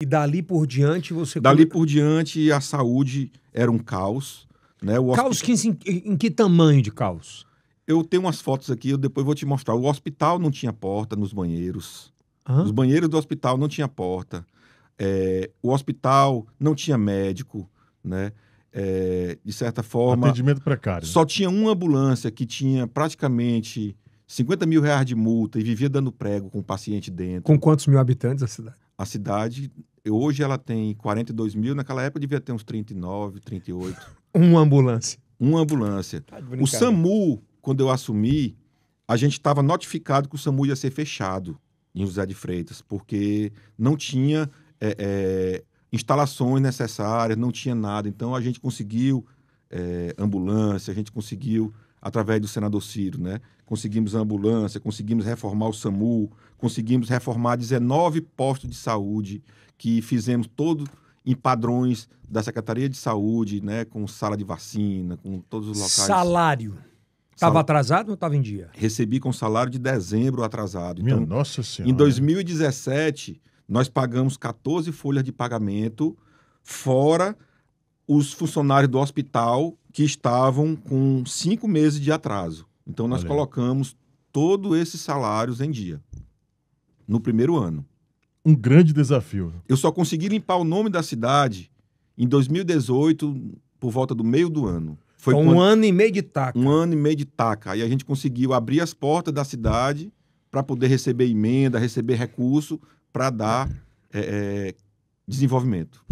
E dali por diante você. Dali por diante a saúde era um caos. Né? O caos hospital... que, em, em que tamanho de caos? Eu tenho umas fotos aqui, eu depois vou te mostrar. O hospital não tinha porta nos banheiros. Hã? Os banheiros do hospital não tinha porta. É, o hospital não tinha médico, né? É, de certa forma. Atendimento precário. Só tinha uma ambulância que tinha praticamente 50 mil reais de multa e vivia dando prego com o paciente dentro. Com quantos mil habitantes a cidade? a cidade, hoje ela tem 42 mil, naquela época devia ter uns 39, 38. Uma ambulância. Uma ambulância. Tá o SAMU, quando eu assumi, a gente estava notificado que o SAMU ia ser fechado em José de Freitas, porque não tinha é, é, instalações necessárias, não tinha nada. Então a gente conseguiu é, ambulância, a gente conseguiu através do senador Ciro, né? Conseguimos a ambulância, conseguimos reformar o SAMU, conseguimos reformar 19 postos de saúde que fizemos todos em padrões da Secretaria de Saúde, né, com sala de vacina, com todos os locais. Salário. Estava atrasado ou estava em dia? Recebi com salário de dezembro atrasado. Minha então, nossa senhora. Em 2017, nós pagamos 14 folhas de pagamento, fora os funcionários do hospital que estavam com cinco meses de atraso. Então, nós colocamos todos esses salários em dia no primeiro ano. Um grande desafio. Eu só consegui limpar o nome da cidade em 2018, por volta do meio do ano. Foi então, um quando... ano e meio de taca. Um ano e meio de taca. Aí a gente conseguiu abrir as portas da cidade para poder receber emenda, receber recurso para dar é, é, desenvolvimento.